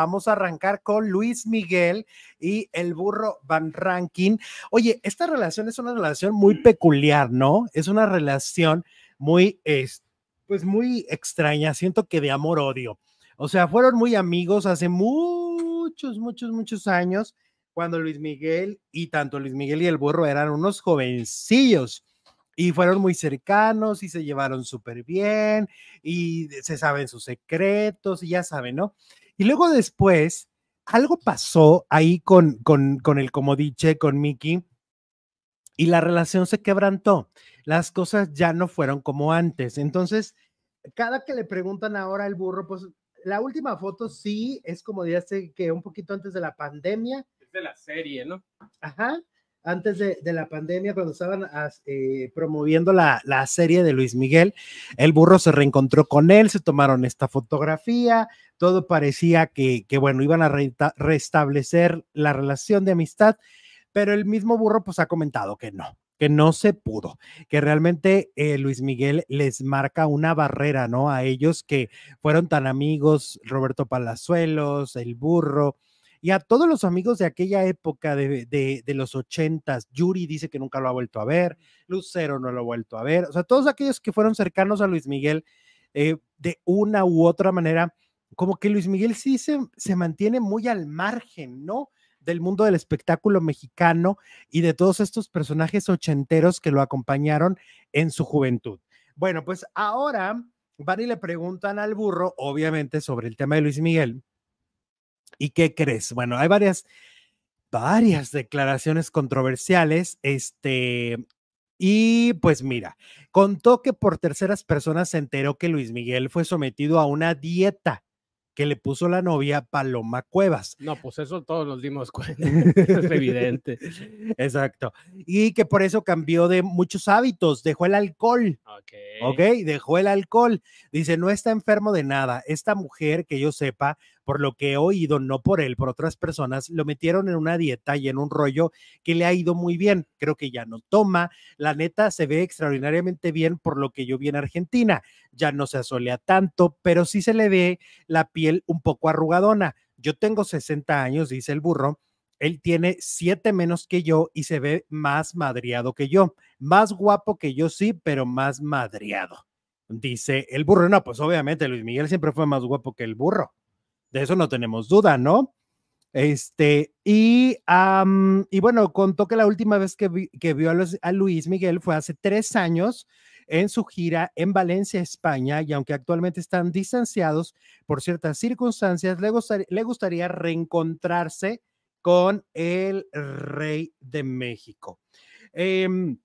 Vamos a arrancar con Luis Miguel y el burro Van Ranking. Oye, esta relación es una relación muy peculiar, ¿no? Es una relación muy, pues muy extraña, siento que de amor-odio. O sea, fueron muy amigos hace muchos, muchos, muchos años, cuando Luis Miguel y tanto Luis Miguel y el burro eran unos jovencillos y fueron muy cercanos y se llevaron súper bien y se saben sus secretos y ya saben, ¿no? Y luego después, algo pasó ahí con, con, con el comodiche, con Mickey, y la relación se quebrantó. Las cosas ya no fueron como antes. Entonces, cada que le preguntan ahora al burro, pues la última foto sí es como hace eh, que un poquito antes de la pandemia. Es de la serie, ¿no? Ajá antes de, la pandemia, cuando estaban eh, promoviendo la, serie de Luis Miguel, el burro se reencontró con él, se tomaron esta fotografía, todo parecía que, bueno, iban a restablecer la relación de amistad, pero el mismo burro pues ha comentado que no, que no se pudo, que realmente eh, Luis Miguel les marca una barrera, ¿no? A ellos que fueron tan amigos, Roberto Palazuelos, el burro, y a todos los amigos de aquella época de, los ochentas. Yuri dice que nunca lo ha vuelto a ver, Lucero no lo ha vuelto a ver, o sea, todos aquellos que fueron cercanos a Luis Miguel eh, de una u otra manera, como que Luis Miguel sí se, se mantiene muy al margen, ¿no? del mundo del espectáculo mexicano y de todos estos personajes ochenteros que lo acompañaron en su juventud. Bueno, pues ahora van y le preguntan al burro, obviamente, sobre el tema de Luis Miguel. ¿Y qué crees? Bueno, hay varias, varias declaraciones controversiales. Este, y pues mira, contó que por terceras personas se enteró que Luis Miguel fue sometido a una dieta que le puso la novia Paloma Cuevas. No, pues eso todos nos dimos cuenta, es evidente. Exacto. Y que por eso cambió de muchos hábitos, dejó el alcohol. Ok. Ok, dejó el alcohol. Dice, no está enfermo de nada. Esta mujer, que yo sepa, por lo que he oído, no por él, por otras personas, lo metieron en una dieta y en un rollo que le ha ido muy bien. Creo que ya no toma, la neta se ve extraordinariamente bien por lo que yo vi en Argentina. Ya no se asolea tanto, pero sí se le ve la piel un poco arrugadona. Yo tengo 60 años, dice el burro, él tiene siete menos que yo y se ve más madriado que yo. Más guapo que yo, sí, pero más madriado. Dice el burro. No, pues obviamente Luis Miguel siempre fue más guapo que el burro. De eso no tenemos duda, ¿no? Este, y, y bueno, contó que la última vez que, vio a, Luis Miguel fue hace tres años en su gira en Valencia, España, y aunque actualmente están distanciados por ciertas circunstancias, le, le gustaría reencontrarse con el rey de México. Em,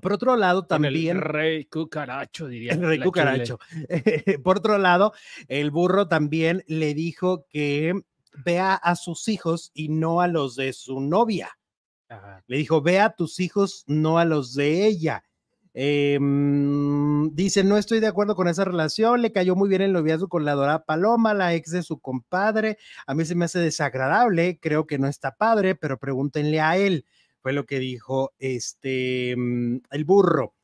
por otro lado, también. El rey cucaracho, diría. rey cucaracho. Por otro lado, el burro también le dijo que vea a sus hijos y no a los de su novia. Le dijo, vea a tus hijos, no a los de ella. Em, dice, no estoy de acuerdo con esa relación, le cayó muy bien el noviazgo con la Dora Paloma, la ex de su compadre, a mí se me hace desagradable, creo que no está padre, pero pregúntenle a él fue lo que dijo este, mm, el burro.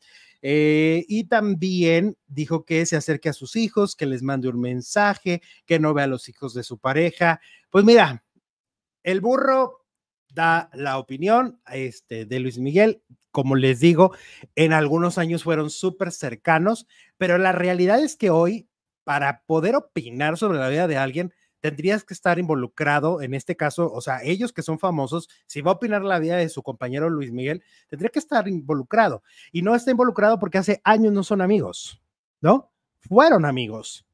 Eh, y también dijo que se acerque a sus hijos, que les mande un mensaje, que no vea a los hijos de su pareja. Pues mira, el burro da la opinión este, de Luis Miguel. Como les digo, en algunos años fueron súper cercanos, pero la realidad es que hoy, para poder opinar sobre la vida de alguien, tendrías que estar involucrado en este caso, o sea, ellos que son famosos, si va a opinar la vida de su compañero Luis Miguel, tendría que estar involucrado. Y no está involucrado porque hace años no son amigos, ¿no? Fueron amigos.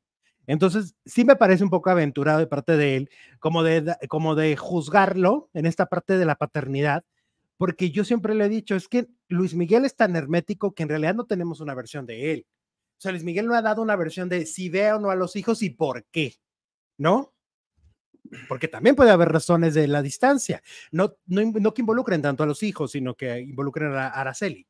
Entonces, sí me parece un poco aventurado de parte de él, como de, como de juzgarlo en esta parte de la paternidad, porque yo siempre le he dicho, es que Luis Miguel es tan hermético que en realidad no tenemos una versión de él. O sea, Luis Miguel no ha dado una versión de si ve o no a los hijos y por qué, ¿no? porque también puede haber razones de la distancia, no, no, no que involucren tanto a los hijos, sino que involucren a Araceli.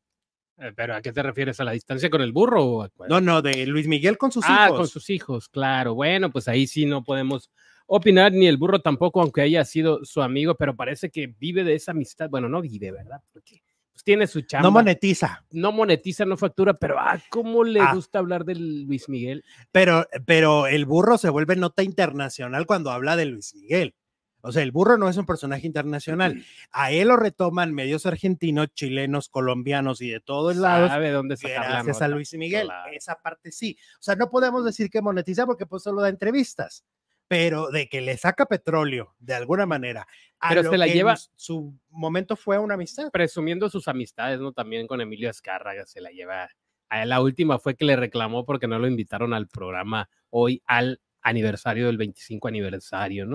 Eh, ¿Pero a qué te refieres? ¿A la distancia con el burro? O no, no, de Luis Miguel con sus ah, hijos. Ah, con sus hijos, claro. Bueno, pues ahí sí no podemos opinar, ni el burro tampoco, aunque haya sido su amigo, pero parece que vive de esa amistad. Bueno, no vive, ¿verdad? Porque pues, tiene su chamba. No monetiza. No monetiza, no factura, pero ah, cómo le ah. gusta hablar de Luis Miguel. Pero, pero el burro se vuelve nota internacional cuando habla de Luis Miguel. O sea, el burro no es un personaje internacional. A él lo retoman medios argentinos, chilenos, colombianos y de todos lados. ¿Sabe dónde se Gracias a Luis Miguel. Esa parte sí. O sea, no podemos decir que monetiza porque pues solo da entrevistas pero de que le saca petróleo de alguna manera. A pero se la lleva. Su momento fue una amistad. Presumiendo sus amistades, ¿no? También con Emilio Escárraga se la lleva. A la última fue que le reclamó porque no lo invitaron al programa hoy al aniversario del 25 aniversario, ¿no?